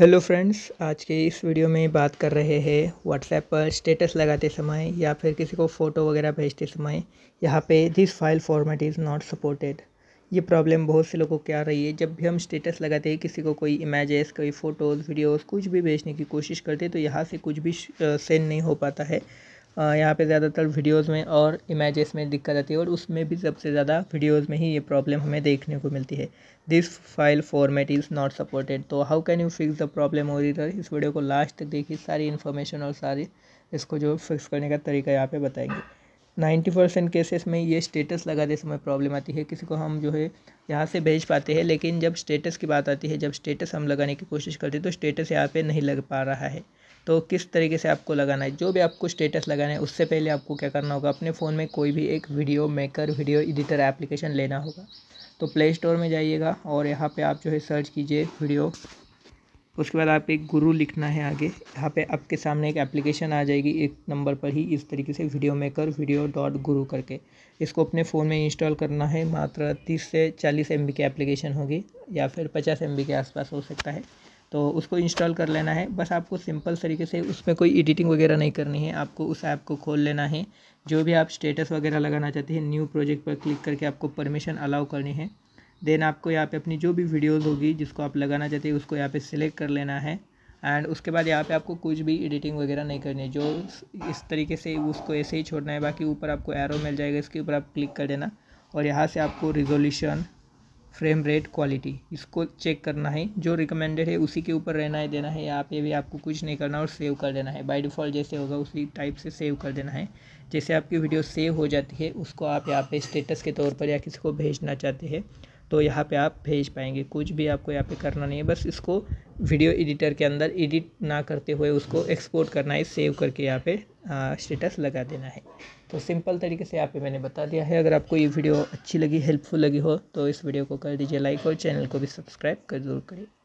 hello friends आज के इस वीडियो में बात कर रहे हैं व्हाट्सएप पर स्टेटस लगाते समय या फिर किसी को फ़ोटो वगैरह भेजते समय यहाँ पे this file format is not supported ये प्रॉब्लम बहुत से लोगों को आ रही है जब भी हम स्टेटस लगाते हैं किसी को कोई इमेजेस कोई फ़ोटोज़ वीडियोज़ कुछ भी भेजने की कोशिश करते तो यहाँ से कुछ भी सेंड नहीं हो पाता है यहाँ पे ज़्यादातर वीडियोस में और इमेजेस में दिक्कत आती है और उसमें भी सबसे ज़्यादा वीडियोस में ही ये प्रॉब्लम हमें देखने को मिलती है this file format is not supported तो how can you fix the problem और इधर इस वीडियो को लास्ट तक देखिए सारी इन्फॉर्मेशन और सारी इसको जो फिक्स करने का तरीका यहाँ पर बताएंगे नाइन्टी परसेंट केसेस में ये स्टेटस लगाते समय प्रॉब्लम आती है किसी को हम जो है यहाँ से भेज पाते हैं लेकिन जब स्टेटस की बात आती है जब स्टेटस हम लगाने की कोशिश करते हैं तो स्टेटस यहाँ पे नहीं लग पा रहा है तो किस तरीके से आपको लगाना है जो भी आपको स्टेटस लगाना है उससे पहले आपको क्या करना होगा अपने फ़ोन में कोई भी एक video maker video editor application लेना होगा तो प्ले स्टोर में जाइएगा और यहाँ पे आप जो है सर्च कीजिए वीडियो उसके बाद आप एक गुरु लिखना है आगे यहाँ पे आपके सामने एक एप्लीकेशन आ जाएगी एक नंबर पर ही इस तरीके से वीडियो मेकर वीडियो डॉट गुरु करके इसको अपने फ़ोन में इंस्टॉल करना है मात्र तीस से चालीस एम की एप्लीकेशन होगी या फिर पचास एम के आसपास हो सकता है तो उसको इंस्टॉल कर लेना है बस आपको सिंपल तरीके से उसमें कोई एडिटिंग वगैरह नहीं करनी है आपको उस ऐप को खोल लेना है जो भी आप स्टेटस वगैरह लगाना चाहते हैं न्यू प्रोजेक्ट पर क्लिक करके आपको परमिशन अलाउ करनी है देन आपको यहाँ पे अपनी जो भी वीडियोस होगी जिसको आप लगाना चाहते हैं उसको यहाँ पे सिलेक्ट कर लेना है एंड उसके बाद यहाँ पे आपको कुछ भी एडिटिंग वगैरह नहीं करनी है जो इस तरीके से उसको ऐसे ही छोड़ना है बाकी ऊपर आपको एरो मिल जाएगा इसके ऊपर आप क्लिक कर देना और यहाँ से आपको रिजोल्यूशन फ्रेम रेट क्वालिटी इसको चेक करना है जो रिकमेंडेड है उसी के ऊपर रहना है देना है यहाँ पे भी आपको कुछ नहीं करना और सेव कर देना है बाय डिफ़ॉल्ट जैसे होगा उसी टाइप से सेव कर देना है जैसे आपकी वीडियो सेव हो जाती है उसको आप यहाँ पे स्टेटस के तौर पर या किसी को भेजना चाहते हैं तो यहाँ पे आप भेज पाएंगे कुछ भी आपको यहाँ पे करना नहीं है बस इसको वीडियो एडिटर के अंदर एडिट ना करते हुए उसको एक्सपोर्ट करना है सेव करके यहाँ पे स्टेटस लगा देना है तो सिंपल तरीके से यहाँ पे मैंने बता दिया है अगर आपको ये वीडियो अच्छी लगी हेल्पफुल लगी हो तो इस वीडियो को कर दीजिए लाइक और चैनल को भी सब्सक्राइब कर जरूर करिए